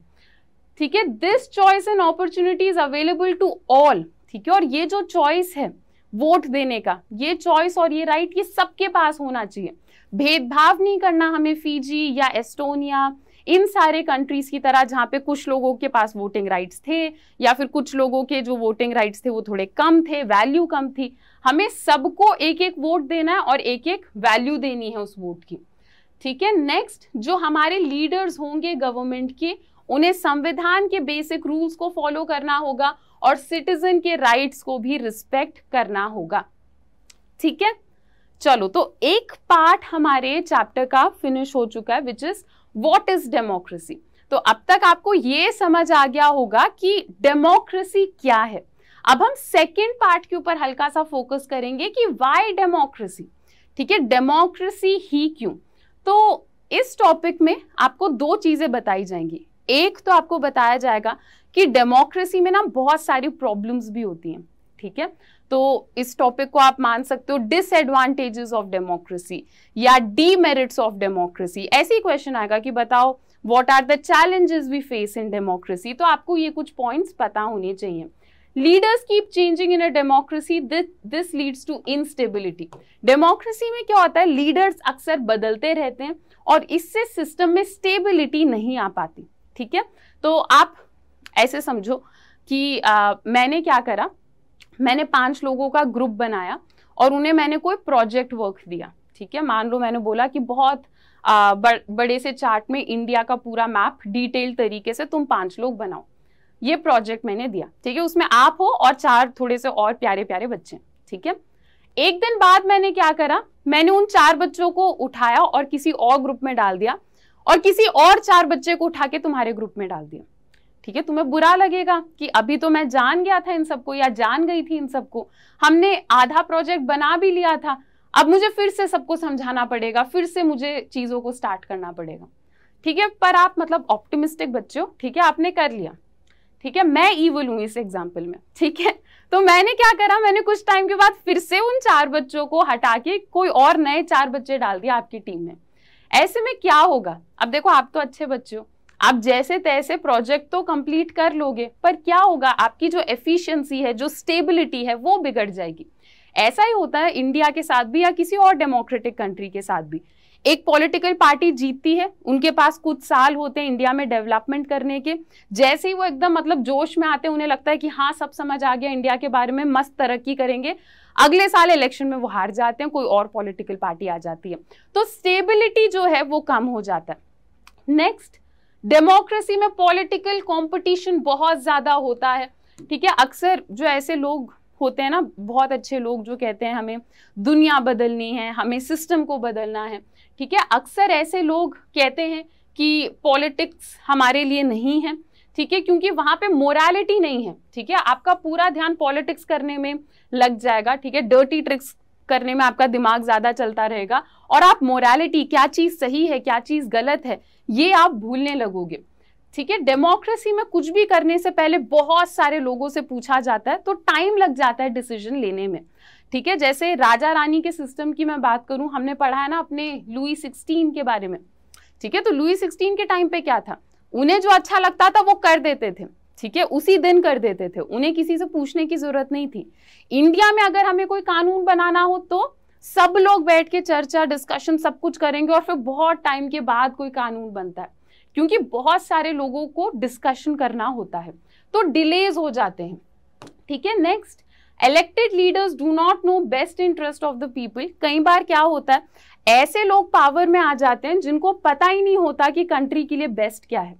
ठीक है this choice and opportunity is available to all ठीक है और ये जो चॉइस है वोट देने का ये चॉइस और ये राइट ये सबके पास होना चाहिए भेदभाव नहीं करना हमें फीजी या एस्टोनिया इन सारे कंट्रीज की तरह जहाँ पे कुछ लोगों के पास वोटिंग राइट्स थे या फिर कुछ लोगों के जो वोटिंग राइट्स थे वो थोड़े कम थे वैल्यू कम थी हमें सबको एक एक वोट देना है और एक एक वैल्यू देनी है उस वोट की ठीक है नेक्स्ट जो हमारे लीडर्स होंगे गवर्नमेंट के उन्हें संविधान के बेसिक रूल्स को फॉलो करना होगा और सिटीजन के राइट्स को भी रिस्पेक्ट करना होगा ठीक है चलो तो एक पार्ट हमारे चैप्टर का फिनिश हो चुका है which is what is democracy तो अब तक आपको ये समझ आ गया होगा कि डेमोक्रेसी क्या है अब हम सेकेंड पार्ट के ऊपर हल्का सा फोकस करेंगे कि वाई डेमोक्रेसी ठीक है डेमोक्रेसी ही क्यों तो इस टॉपिक में आपको दो चीज़ें बताई जाएंगी एक तो आपको बताया जाएगा कि डेमोक्रेसी में ना बहुत सारी प्रॉब्लम्स भी होती हैं ठीक है तो इस टॉपिक को आप मान सकते हो डिसएडवांटेजेस ऑफ डेमोक्रेसी या डीमेरिट्स ऑफ डेमोक्रेसी ऐसी क्वेश्चन आएगा कि बताओ what are the challenges we face in democracy तो आपको ये कुछ पॉइंट्स पता होने चाहिए leaders keep changing in a democracy this leads to instability democracy में क्या होता है लीडर्स अक्सर बदलते रहते हैं और इससे सिस्टम में स्टेबिलिटी नहीं आ पाती ठीक है तो आप ऐसे समझो कि आ, मैंने क्या करा मैंने पांच लोगों का ग्रुप बनाया और उन्हें मैंने कोई प्रोजेक्ट वर्क दिया ठीक है मान लो मैंने बोला कि बहुत आ, बड़, बड़े से चार्ट में इंडिया का पूरा मैप डिटेल तरीके से तुम पांच लोग बनाओ ये प्रोजेक्ट मैंने दिया ठीक है उसमें आप हो और चार थोड़े से और प्यारे प्यारे बच्चे ठीक है एक दिन बाद मैंने क्या करा मैंने उन चार बच्चों को उठाया और किसी और ग्रुप में डाल दिया और किसी और चार बच्चे को उठा के तुम्हारे ग्रुप में डाल दिया ठीक है तुम्हें बुरा लगेगा कि अभी तो मैं जान गया था इन सबको या जान गई थी इन सबको हमने आधा प्रोजेक्ट बना भी लिया था अब मुझे फिर से सबको समझाना पड़ेगा फिर से मुझे चीज़ों को स्टार्ट करना पड़ेगा ठीक है पर आप मतलब ऑप्टिमिस्टिक बच्चे हो ठीक है आपने कर लिया ठीक है मैं ईवल हूँ इस एग्जाम्पल में ठीक है तो मैंने क्या करा मैंने कुछ टाइम के बाद फिर से उन चार बच्चों को हटा के कोई और नए चार बच्चे डाल दिया आपकी टीम में ऐसे में क्या होगा अब देखो आप तो अच्छे बच्चे हो आप जैसे तैसे प्रोजेक्ट तो कंप्लीट कर लोगे पर क्या होगा आपकी जो एफिशिएंसी है जो स्टेबिलिटी है वो बिगड़ जाएगी ऐसा ही होता है इंडिया के साथ भी या किसी और डेमोक्रेटिक कंट्री के साथ भी एक पॉलिटिकल पार्टी जीतती है उनके पास कुछ साल होते हैं इंडिया में डेवलपमेंट करने के जैसे ही वो एकदम मतलब जोश में आते हैं उन्हें लगता है कि हाँ सब समझ आ गया इंडिया के बारे में मस्त तरक्की करेंगे अगले साल इलेक्शन में वो हार जाते हैं कोई और पॉलिटिकल पार्टी आ जाती है तो स्टेबिलिटी जो है वो कम हो जाता है नेक्स्ट डेमोक्रेसी में पॉलिटिकल कंपटीशन बहुत ज़्यादा होता है ठीक है अक्सर जो ऐसे लोग होते हैं ना बहुत अच्छे लोग जो कहते हैं हमें दुनिया बदलनी है हमें सिस्टम को बदलना है ठीक है अक्सर ऐसे लोग कहते हैं कि पॉलिटिक्स हमारे लिए नहीं है ठीक है क्योंकि वहाँ पे मोरालिटी नहीं है ठीक है आपका पूरा ध्यान पॉलिटिक्स करने में लग जाएगा ठीक है डर्टी ट्रिक्स करने में आपका दिमाग ज़्यादा चलता रहेगा और आप मोरालिटी क्या चीज़ सही है क्या चीज़ गलत है ये आप भूलने लगोगे ठीक है डेमोक्रेसी में कुछ भी करने से पहले बहुत सारे लोगों से पूछा जाता है तो टाइम लग जाता है डिसीजन लेने में ठीक है जैसे राजा रानी के सिस्टम की मैं बात करूं हमने पढ़ा है ना अपने लुई सिक्सटीन के बारे में ठीक है तो लुई सिक्सटीन के टाइम पे क्या था उन्हें जो अच्छा लगता था वो कर देते थे ठीक है उसी दिन कर देते थे उन्हें किसी से पूछने की जरूरत नहीं थी इंडिया में अगर हमें कोई कानून बनाना हो तो सब लोग बैठ के चर्चा डिस्कशन सब कुछ करेंगे और फिर बहुत टाइम के बाद कोई कानून बनता है क्योंकि बहुत सारे लोगों को डिस्कशन करना होता है तो डिलेज हो जाते हैं ठीक है next elected leaders do not know best interest of the people कई बार क्या होता है ऐसे लोग पावर में आ जाते हैं जिनको पता ही नहीं होता कि कंट्री के लिए बेस्ट क्या है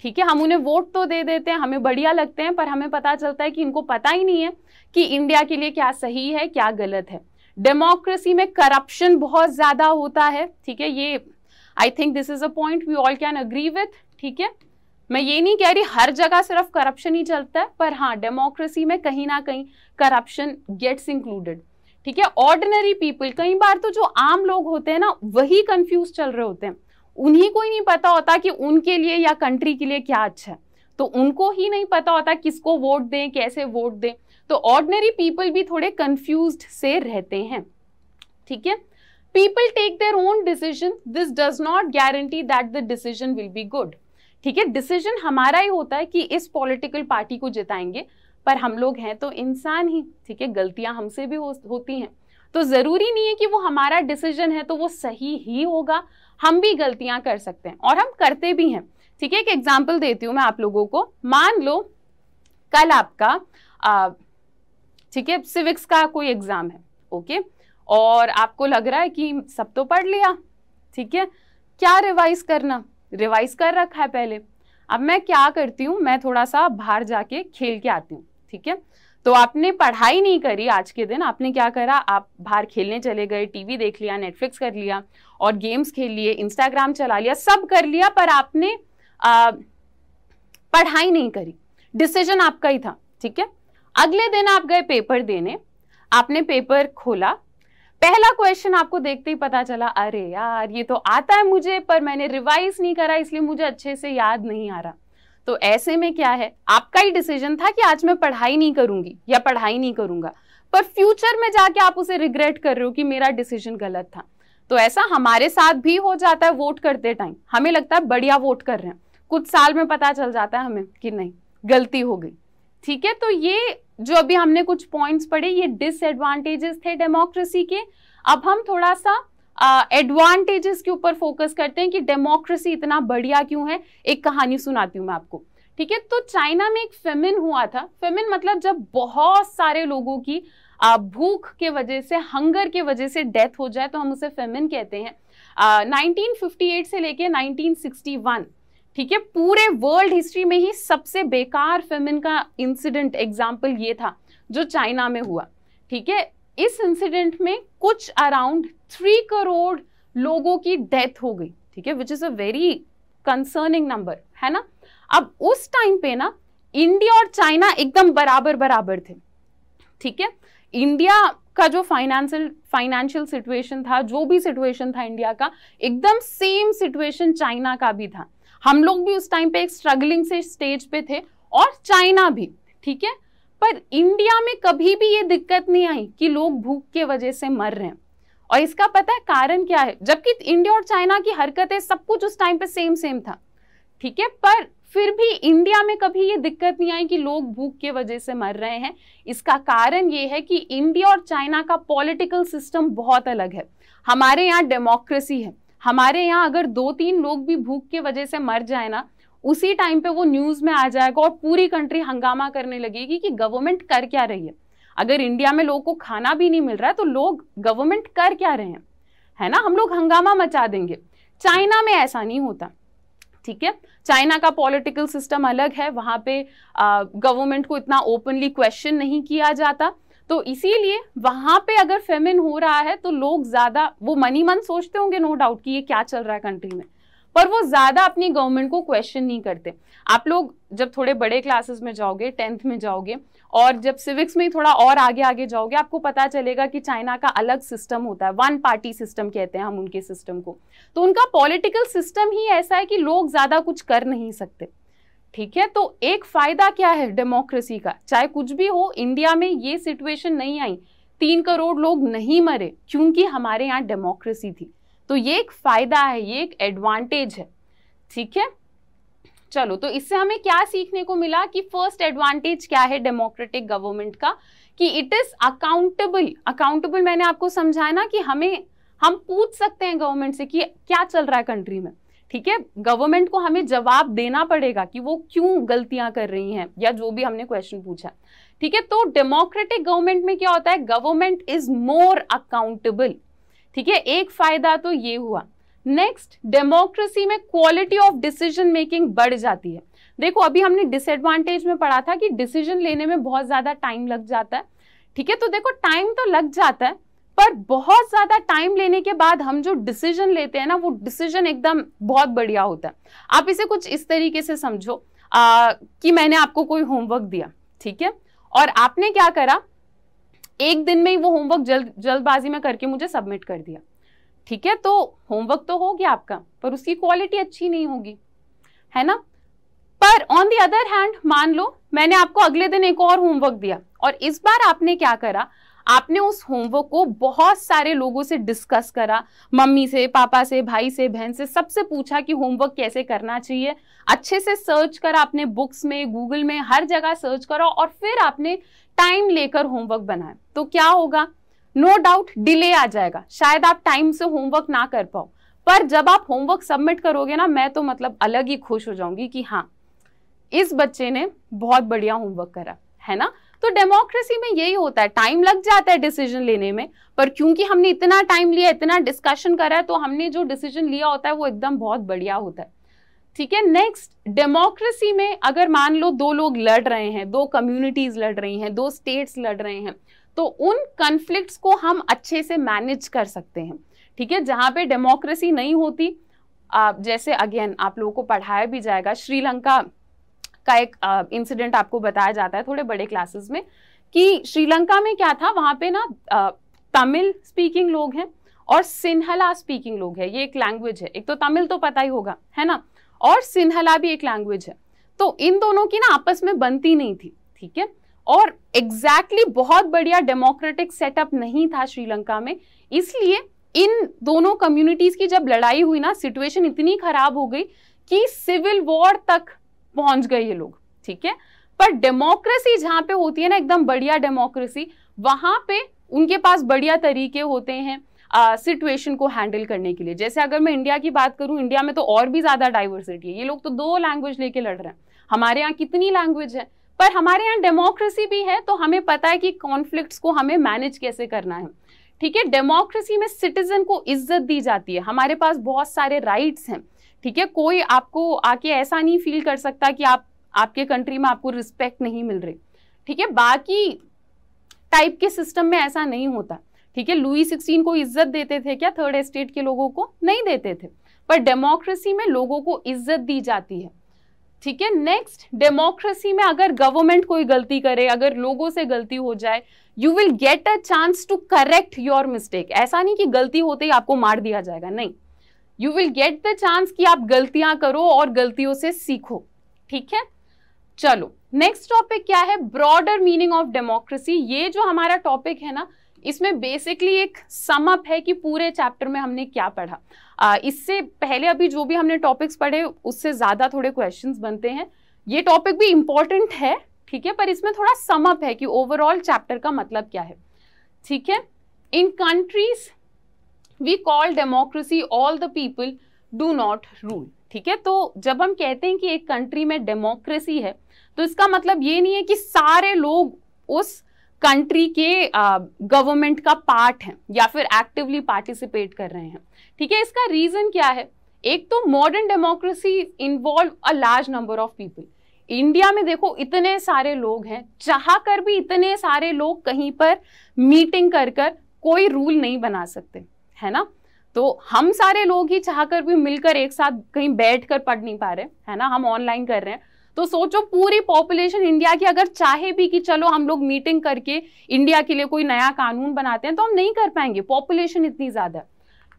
ठीक है हम उन्हें वोट तो दे देते हैं हमें बढ़िया लगते हैं पर हमें पता चलता है कि इनको पता ही नहीं है कि इंडिया के लिए क्या सही है क्या गलत है डेमोक्रेसी में करप्शन बहुत ज़्यादा होता है ठीक है ये I think this is a point we all can agree with ठीक है मैं ये नहीं कह रही हर जगह सिर्फ करप्शन ही चलता है पर हाँ डेमोक्रेसी में कहीं ना कहीं करप्शन गेट्स इंक्लूडेड ठीक है ऑर्डिनरी पीपल कई बार तो जो आम लोग होते हैं ना वही कंफ्यूज चल रहे होते हैं उन्हीं को ही नहीं पता होता कि उनके लिए या कंट्री के लिए क्या अच्छा है तो उनको ही नहीं पता होता किसको वोट दें कैसे वोट दें तो ऑर्डनरी पीपल भी थोड़े कंफ्यूज से रहते हैं ठीक है people take their own decision this does not guarantee that the decision will be good ठीक है डिसीजन हमारा ही होता है कि इस पॉलिटिकल पार्टी को जिताएंगे पर हम लोग हैं तो इंसान ही ठीक है गलतियां हमसे भी हो, होती हैं तो ज़रूरी नहीं है कि वो हमारा डिसीजन है तो वो सही ही होगा हम भी गलतियां कर सकते हैं और हम करते भी हैं ठीक है एक एग्जाम्पल देती हूँ मैं आप लोगों को मान लो कल आपका ठीक है सिविक्स का कोई एग्ज़ाम है ओके और आपको लग रहा है कि सब तो पढ़ लिया ठीक है क्या रिवाइज करना रिवाइज कर रखा है पहले अब मैं क्या करती हूँ मैं थोड़ा सा बाहर जाके खेल के आती हूँ ठीक है तो आपने पढ़ाई नहीं करी आज के दिन आपने क्या करा आप बाहर खेलने चले गए टीवी देख लिया नेटफ्लिक्स कर लिया और गेम्स खेल लिए इंस्टाग्राम चला लिया सब कर लिया पर आपने आ, पढ़ाई नहीं करी डिसीजन आपका ही था ठीक है अगले दिन आप गए पेपर देने आपने पेपर खोला पहला क्वेश्चन आपको देखते ही पता चला अरे यार ये तो आता है मुझे पर मैंने रिवाइज नहीं करा इसलिए मुझे अच्छे से याद नहीं आ रहा तो ऐसे में क्या है आपका ही डिसीजन था कि आज मैं पढ़ाई नहीं करूंगी या पढ़ाई नहीं करूंगा पर फ्यूचर में जाके आप उसे रिग्रेट कर रहे हो कि मेरा डिसीजन गलत था तो ऐसा हमारे साथ भी हो जाता है वोट करते टाइम हमें लगता है बढ़िया वोट कर रहे हैं कुछ साल में पता चल जाता है हमें कि नहीं गलती हो गई ठीक है तो ये जो अभी हमने कुछ पॉइंट्स पढ़े ये डिसएडवांटेजेस थे डेमोक्रेसी के अब हम थोड़ा सा एडवांटेजेस uh, के ऊपर फोकस करते हैं कि डेमोक्रेसी इतना बढ़िया क्यों है एक कहानी सुनाती हूँ मैं आपको ठीक है तो चाइना में एक फेमिन हुआ था फेमिन मतलब जब बहुत सारे लोगों की uh, भूख के वजह से हंगर के वजह से डेथ हो जाए तो हम उसे फेमिन कहते हैं आ, uh, 1958 से लेके 1961 ठीक है पूरे वर्ल्ड हिस्ट्री में ही सबसे बेकार फेमिन का इंसिडेंट एग्जाम्पल ये था जो चाइना में हुआ ठीक है इस इंसिडेंट में कुछ अराउंड थ्री करोड़ लोगों की डेथ हो गई ठीक है which is a very concerning number है ना अब उस टाइम पे ना इंडिया और चाइना एकदम बराबर बराबर थे ठीक है इंडिया का जो फाइनेंशियल फाइनेंशियल सिचुएशन था जो भी सिचुएशन था इंडिया का एकदम सेम सिचुएशन चाइना का भी था हम लोग भी उस टाइम पे एक स्ट्रगलिंग से स्टेज पे थे और चाइना भी ठीक है पर इंडिया में कभी भी ये दिक्कत नहीं आई कि लोग भूख के वजह से मर रहे हैं और इसका पता है कारण क्या है जबकि इंडिया और चाइना की हरकतें सब कुछ उस टाइम पे सेम सेम था ठीक है पर फिर भी इंडिया में कभी ये दिक्कत नहीं आई कि लोग भूख के वजह से मर रहे हैं इसका कारण ये है कि इंडिया और चाइना का पॉलिटिकल सिस्टम बहुत अलग है हमारे यहाँ डेमोक्रेसी है हमारे यहाँ अगर दो तीन लोग भी भूख के वजह से मर जाए ना उसी टाइम पे वो न्यूज़ में आ जाएगा और पूरी कंट्री हंगामा करने लगेगी कि गवर्नमेंट कर क्या रही है अगर इंडिया में लोगों को खाना भी नहीं मिल रहा है तो लोग गवर्नमेंट कर क्या रहे हैं है ना हम लोग हंगामा मचा देंगे चाइना में ऐसा नहीं होता ठीक है चाइना का पॉलिटिकल सिस्टम अलग है वहाँ पे गवर्नमेंट को इतना ओपनली क्वेश्चन नहीं किया जाता तो इसीलिए वहाँ पे अगर फेमिन हो रहा है तो लोग ज़्यादा वो मनी मन सोचते होंगे नो डाउट कि ये क्या चल रहा है कंट्री में पर वो ज़्यादा अपनी गवर्नमेंट को क्वेश्चन नहीं करते आप लोग जब थोड़े बड़े क्लासेस में जाओगे टेंथ में जाओगे और जब सिविक्स में थोड़ा और आगे आगे जाओगे आपको पता चलेगा कि चाइना का अलग सिस्टम होता है वन पार्टी सिस्टम कहते हैं हम उनके सिस्टम को तो उनका पॉलिटिकल सिस्टम ही ऐसा है कि लोग ज़्यादा कुछ कर नहीं सकते ठीक है तो एक फ़ायदा क्या है डेमोक्रेसी का चाहे कुछ भी हो इंडिया में ये सिचुएशन नहीं आई तीन करोड़ लोग नहीं मरे क्योंकि हमारे यहाँ डेमोक्रेसी थी तो ये एक फ़ायदा है ये एक एडवांटेज है ठीक है चलो तो इससे हमें क्या सीखने को मिला कि फर्स्ट एडवांटेज क्या है डेमोक्रेटिक गवर्नमेंट का कि इट इज़ अकाउंटेबल अकाउंटेबल मैंने आपको समझाया ना कि हमें हम पूछ सकते हैं गवर्नमेंट से कि क्या चल रहा है कंट्री में ठीक है गवर्नमेंट को हमें जवाब देना पड़ेगा कि वो क्यों गलतियां कर रही हैं या जो भी हमने क्वेश्चन पूछा ठीक है तो डेमोक्रेटिक गवर्नमेंट में क्या होता है गवर्नमेंट इज मोर अकाउंटेबल ठीक है एक फायदा तो ये हुआ नेक्स्ट डेमोक्रेसी में क्वालिटी ऑफ डिसीजन मेकिंग बढ़ जाती है देखो अभी हमने डिसएडवांटेज में पढ़ा था कि डिसीजन लेने में बहुत ज़्यादा टाइम लग जाता है ठीक है तो देखो टाइम तो लग जाता है पर बहुत ज़्यादा टाइम लेने के बाद हम जो डिसीजन लेते हैं ना वो डिसीजन एकदम बहुत बढ़िया होता है आप इसे कुछ इस तरीके से समझो आ, कि मैंने आपको कोई होमवर्क दिया ठीक है और आपने क्या करा एक दिन में ही वो होमवर्क जल्द जल्दबाजी में करके मुझे सबमिट कर दिया ठीक है तो होमवर्क तो हो गया आपका पर उसकी क्वालिटी अच्छी नहीं होगी है ना पर ऑन द अदर हैंड मान लो मैंने आपको अगले दिन एक और होमवर्क दिया और इस बार आपने क्या करा आपने उस होमवर्क को बहुत सारे लोगों से डिस्कस करा मम्मी से पापा से भाई से बहन से सबसे पूछा कि होमवर्क कैसे करना चाहिए अच्छे से सर्च करा आपने बुक्स में गूगल में हर जगह सर्च करा और फिर आपने टाइम लेकर होमवर्क बनाया तो क्या होगा नो डाउट डिले आ जाएगा शायद आप टाइम से होमवर्क ना कर पाओ पर जब आप होमवर्क सबमिट करोगे ना मैं तो मतलब अलग ही खुश हो जाऊंगी कि हाँ इस बच्चे ने बहुत बढ़िया होमवर्क करा है ना तो डेमोक्रेसी में यही होता है टाइम लग जाता है डिसीजन लेने में पर क्योंकि हमने इतना टाइम लिया इतना डिस्कशन करा है तो हमने जो डिसीजन लिया होता है वो एकदम बहुत बढ़िया होता है ठीक है नेक्स्ट डेमोक्रेसी में अगर मान लो दो लोग लड़ रहे हैं दो कम्युनिटीज लड़ रही हैं दो स्टेट्स लड़ रहे हैं तो उन कन्फ्लिक्ट को हम अच्छे से मैनेज कर सकते हैं ठीक है जहाँ पे डेमोक्रेसी नहीं होती आ, जैसे अगेन आप लोगों को पढ़ाया भी जाएगा श्रीलंका का एक इंसिडेंट आपको बताया जाता है थोड़े बड़े क्लासेस में कि श्रीलंका में क्या था वहाँ पे ना तमिल स्पीकिंग लोग हैं और सिन्हला स्पीकिंग लोग हैं ये एक लैंग्वेज है एक तो तमिल तो पता ही होगा है ना और सिन्हला भी एक लैंग्वेज है तो इन दोनों की ना आपस में बनती नहीं थी ठीक है और एग्जैक्टली exactly बहुत बढ़िया डेमोक्रेटिक सेटअप नहीं था श्रीलंका में इसलिए इन दोनों कम्युनिटीज की जब लड़ाई हुई ना सिचुएशन इतनी खराब हो गई कि सिविल वॉर तक पहुंच गए ये लोग ठीक है पर डेमोक्रेसी जहां पे होती है ना एकदम बढ़िया डेमोक्रेसी वहां पे उनके पास बढ़िया तरीके होते हैं सिचुएशन को हैंडल करने के लिए जैसे अगर मैं इंडिया की बात करूं इंडिया में तो और भी ज़्यादा डाइवर्सिटी है ये लोग तो दो लैंग्वेज लेके लड़ रहे हैं हमारे यहाँ कितनी लैंग्वेज है पर हमारे यहाँ डेमोक्रेसी भी है तो हमें पता है कि कॉन्फ्लिक्ट्स को हमें मैनेज कैसे करना है ठीक है डेमोक्रेसी में सिटीजन को इज्जत दी जाती है हमारे पास बहुत सारे राइट्स हैं ठीक है कोई आपको आके ऐसा नहीं फील कर सकता कि आप आपके कंट्री में आपको रिस्पेक्ट नहीं मिल रही ठीक है बाकी टाइप के सिस्टम में ऐसा नहीं होता ठीक है लुई सिक्सटीन को इज्जत देते थे क्या थर्ड एस्टेट के लोगों को नहीं देते थे पर डेमोक्रेसी में लोगों को इज्जत दी जाती है ठीक है नेक्स्ट डेमोक्रेसी में अगर गवर्नमेंट कोई गलती करे अगर लोगों से गलती हो जाए you will get a chance to correct your mistake ऐसा नहीं कि गलती होते ही आपको मार दिया जाएगा नहीं you will get the chance कि आप गलतियां करो और गलतियों से सीखो ठीक है चलो नेक्स्ट टॉपिक क्या है ब्रॉडर मीनिंग ऑफ डेमोक्रेसी ये जो हमारा टॉपिक है ना इसमें बेसिकली एक समअप है कि पूरे चैप्टर में हमने क्या पढ़ा आ, इससे पहले अभी जो भी हमने टॉपिक्स पढ़े उससे ज़्यादा थोड़े क्वेश्चंस बनते हैं ये टॉपिक भी इम्पॉर्टेंट है ठीक है पर इसमें थोड़ा समअप है कि ओवरऑल चैप्टर का मतलब क्या है ठीक है in countries we call democracy all the people do not rule ठीक है तो जब हम कहते हैं कि एक कंट्री में डेमोक्रेसी है तो इसका मतलब ये नहीं है कि सारे लोग उस कंट्री के गवर्नमेंट का पार्ट हैं या फिर एक्टिवली पार्टिसिपेट कर रहे हैं ठीक है इसका रीज़न क्या है एक तो modern democracy involve a large number of people India में देखो इतने सारे लोग हैं चाह कर भी इतने सारे लोग कहीं पर मीटिंग कर कर कोई रूल नहीं बना सकते है ना तो हम सारे लोग ही चाहकर भी मिलकर एक साथ कहीं बैठ कर पढ़ नहीं पा रहे है ना हम ऑनलाइन कर रहे हैं तो सोचो पूरी पॉपुलेशन इंडिया की अगर चाहे भी कि चलो हम लोग मीटिंग करके इंडिया के लिए कोई नया कानून बनाते हैं तो हम नहीं कर पाएंगे पॉपुलेशन इतनी ज़्यादा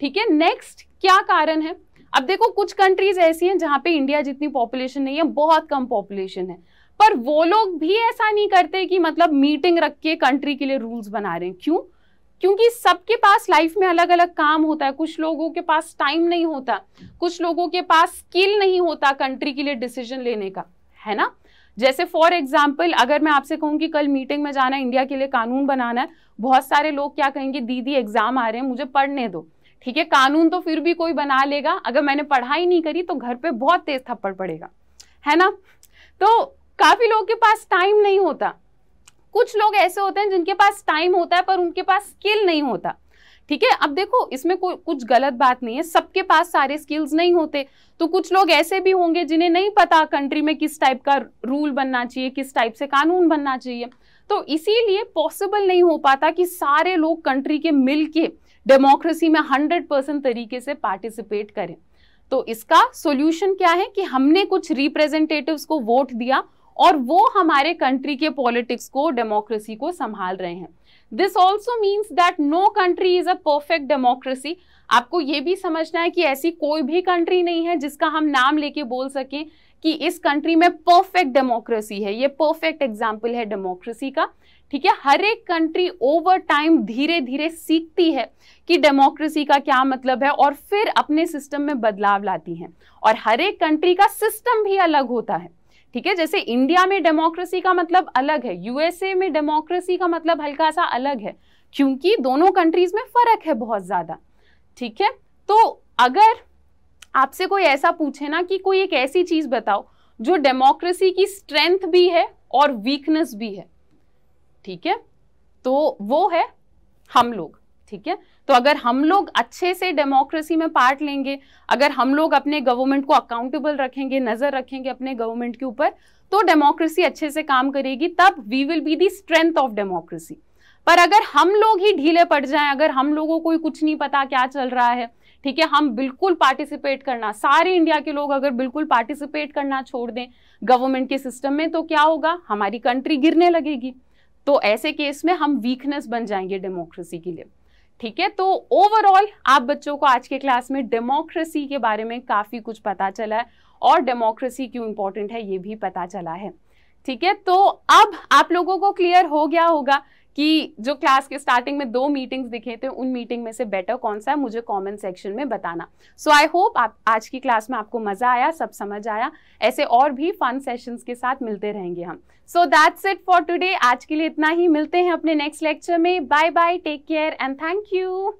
ठीक है नेक्स्ट क्या कारण है अब देखो कुछ कंट्रीज ऐसी हैं जहां पे इंडिया जितनी पॉपुलेशन नहीं है बहुत कम पॉपुलेशन है पर वो लोग भी ऐसा नहीं करते कि मतलब मीटिंग रख के कंट्री के लिए रूल्स बना रहे हैं क्यों क्योंकि सबके पास लाइफ में अलग अलग काम होता है कुछ लोगों के पास टाइम नहीं होता कुछ लोगों के पास स्किल नहीं होता कंट्री के लिए डिसीजन लेने का है ना जैसे फॉर एग्जाम्पल अगर मैं आपसे कहूँ कि कल मीटिंग में जाना इंडिया के लिए कानून बनाना है बहुत सारे लोग क्या कहेंगे दीदी एग्जाम आ रहे हैं मुझे पढ़ने दो ठीक है कानून तो फिर भी कोई बना लेगा अगर मैंने पढ़ाई नहीं करी तो घर पे बहुत तेज थप्पड़ पड़ेगा है ना तो काफी लोग के पास टाइम नहीं होता कुछ लोग ऐसे होते हैं जिनके पास टाइम होता है पर उनके पास स्किल नहीं होता ठीक है अब देखो इसमें कोई कुछ गलत बात नहीं है सबके पास सारे स्किल्स नहीं होते तो कुछ लोग ऐसे भी होंगे जिन्हें नहीं पता कंट्री में किस टाइप का रूल बनना चाहिए किस टाइप से कानून बनना चाहिए तो इसीलिए पॉसिबल नहीं हो पाता कि सारे लोग कंट्री के मिल के डेमोक्रेसी में हंड्रेड परसेंट तरीके से पार्टिसिपेट करें तो इसका सोल्यूशन क्या है कि हमने कुछ रिप्रेजेंटेटिव को वोट दिया और वो हमारे कंट्री के पॉलिटिक्स को डेमोक्रेसी को संभाल रहे हैं this also means that no country is a perfect democracy आपको ये भी समझना है कि ऐसी कोई भी कंट्री नहीं है जिसका हम नाम लेके बोल सकें कि इस कंट्री में परफेक्ट डेमोक्रेसी है ये परफेक्ट एग्जाम्पल है डेमोक्रेसी का ठीक है हर एक कंट्री ओवर टाइम धीरे धीरे सीखती है कि डेमोक्रेसी का क्या मतलब है और फिर अपने सिस्टम में बदलाव लाती है और हर एक कंट्री का सिस्टम भी अलग होता है ठीक है जैसे इंडिया में डेमोक्रेसी का मतलब अलग है यूएसए में डेमोक्रेसी का मतलब हल्का सा अलग है क्योंकि दोनों कंट्रीज में फर्क है बहुत ज़्यादा ठीक है तो अगर आपसे कोई ऐसा पूछे ना कि कोई एक ऐसी चीज़ बताओ जो डेमोक्रेसी की स्ट्रेंथ भी है और वीकनेस भी है ठीक है तो वो है हम लोग ठीक है तो अगर हम लोग अच्छे से डेमोक्रेसी में पार्ट लेंगे अगर हम लोग अपने गवर्नमेंट को अकाउंटेबल रखेंगे नज़र रखेंगे अपने गवर्नमेंट के ऊपर तो डेमोक्रेसी अच्छे से काम करेगी तब we will be the strength of democracy पर अगर हम लोग ही ढीले पड़ जाएं अगर हम लोगों को कुछ नहीं पता क्या चल रहा है ठीक है हम बिल्कुल पार्टिसिपेट करना सारे इंडिया के लोग अगर बिल्कुल पार्टिसिपेट करना छोड़ दें गवर्नमेंट के सिस्टम में तो क्या होगा हमारी कंट्री गिरने लगेगी तो ऐसे केस में हम वीकनेस बन जाएंगे डेमोक्रेसी के लिए ठीक है तो ओवरऑल आप बच्चों को आज के क्लास में डेमोक्रेसी के बारे में काफ़ी कुछ पता चला है और डेमोक्रेसी क्यों इंपॉर्टेंट है ये भी पता चला है ठीक है तो अब आप लोगों को क्लियर हो गया होगा कि जो क्लास के स्टार्टिंग में दो मीटिंग्स दिखे थे उन मीटिंग में से बेटर कौन सा है मुझे कमेंट सेक्शन में बताना सो आई होप आप आज की क्लास में आपको मज़ा आया सब समझ आया ऐसे और भी फन सेशंस के साथ मिलते रहेंगे हम so that's it for today आज के लिए इतना ही मिलते हैं अपने नेक्स्ट लेक्चर में bye bye take care and thank you